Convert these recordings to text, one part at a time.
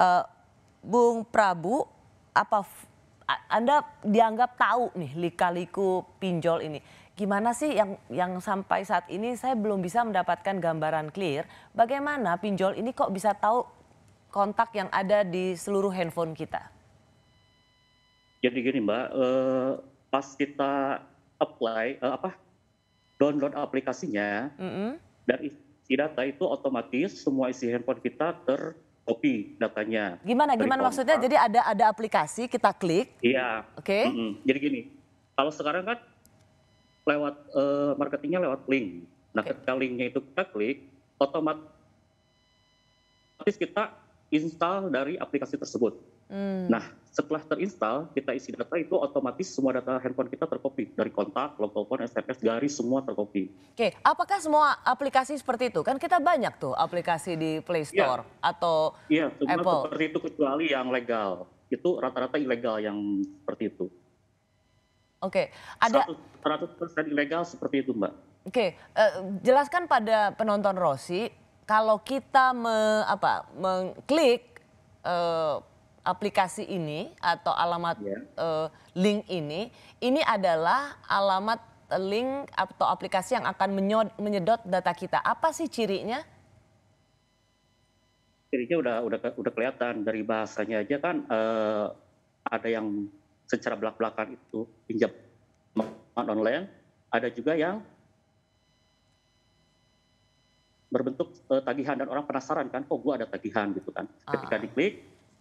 Uh, Bung Prabu, apa Anda dianggap tahu nih likaliku pinjol ini? Gimana sih yang yang sampai saat ini saya belum bisa mendapatkan gambaran clear bagaimana pinjol ini kok bisa tahu kontak yang ada di seluruh handphone kita? Jadi gini Mbak, uh, pas kita apply uh, apa download aplikasinya mm -hmm. dari isi data itu otomatis semua isi handphone kita ter copy datanya. Gimana gimana kontak. maksudnya? Jadi ada ada aplikasi kita klik. Iya. Oke. Okay. Mm -hmm. Jadi gini, kalau sekarang kan lewat uh, marketingnya lewat link. Nah, okay. ketika linknya itu kita klik, otomatis kita install dari aplikasi tersebut. Hmm. Nah, setelah terinstall, kita isi data itu otomatis semua data handphone kita terkopi dari kontak, log telepon, SMS, garis semua terkopi. Oke, apakah semua aplikasi seperti itu? Kan kita banyak tuh aplikasi di Play iya. Store yeah. atau yeah, cuma Apple. seperti itu kecuali yang legal. Itu rata-rata ilegal yang seperti itu. Oke, ada 100%, 100 ilegal seperti itu, Mbak. Oke, uh, jelaskan pada penonton Rossi kalau kita me, mengklik uh, aplikasi ini atau alamat yeah. Ya. uh, link ini, ini adalah alamat link atau aplikasi yang akan menyod, menyedot data kita. Apa sih cirinya? Cirinya udah udah udah kelihatan dari bahasanya aja kan uh, ada yang secara belak-belakan itu pinjam online, ada juga yang berbentuk uh, tagihan dan orang penasaran kan, kok oh, gua ada tagihan gitu kan. Ketika ah. diklik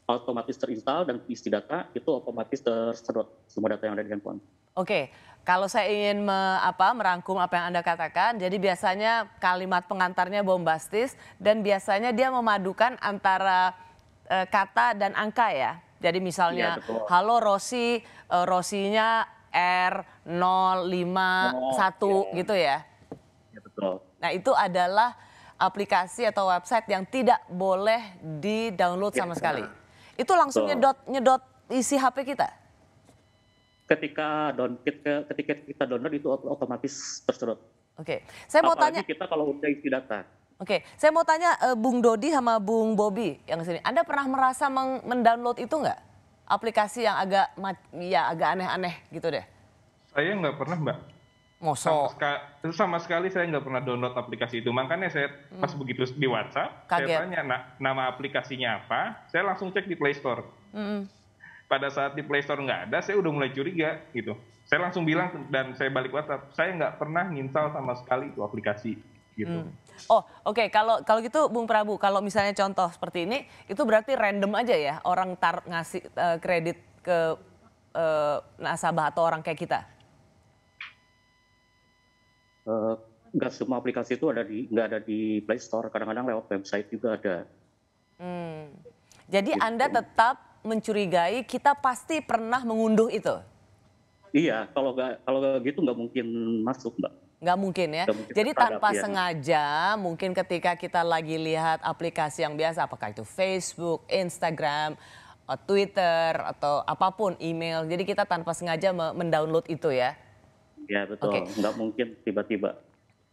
otomatis terinstall dan isi data itu otomatis tersedot semua data yang ada di handphone. Oke, kalau saya ingin me, apa, merangkum apa yang Anda katakan, jadi biasanya kalimat pengantarnya bombastis dan biasanya dia memadukan antara e, kata dan angka ya. Jadi misalnya ya, halo Rosi, e, Rosinya R 051 oh, ya. gitu ya. Ya betul. Nah, itu adalah aplikasi atau website yang tidak boleh di-download ya, sama sekali. Itu langsung so, nyedot nyedot isi HP kita. Ketika down, ketika kita download itu otomatis tersedot. Oke, okay. saya mau Apalagi tanya. kita kalau udah isi data. Oke, okay. saya mau tanya uh, Bung Dodi sama Bung Bobi yang sini. Anda pernah merasa mendownload itu nggak? Aplikasi yang agak ya agak aneh-aneh gitu deh. Saya nggak pernah, Mbak. Moso. Sama, sekali, sama sekali saya nggak pernah download aplikasi itu. Makanya saya hmm. pas begitu di WhatsApp, Kaget. saya tanya nah, nama aplikasinya apa, saya langsung cek di Play Store. Hmm. Pada saat di Play Store nggak ada, saya udah mulai curiga gitu. Saya langsung bilang dan saya balik WhatsApp, saya nggak pernah nginstal sama sekali itu aplikasi gitu. Hmm. Oh, oke. Okay. Kalau kalau gitu, Bung Prabu, kalau misalnya contoh seperti ini, itu berarti random aja ya orang tar ngasih uh, kredit ke uh, nasabah atau orang kayak kita. Eh, nggak semua aplikasi itu ada di nggak ada di Play Store, kadang-kadang lewat website juga ada. Hmm. Jadi gitu. Anda tetap mencurigai kita pasti pernah mengunduh itu. Iya, kalau gak, kalau gak gitu nggak mungkin masuk, Mbak. Nggak mungkin ya. Gak mungkin Jadi tanpa ya. sengaja, mungkin ketika kita lagi lihat aplikasi yang biasa, apakah itu Facebook, Instagram, eh, Twitter atau apapun email. Jadi kita tanpa sengaja mendownload itu ya ya betul nggak mungkin tiba tiba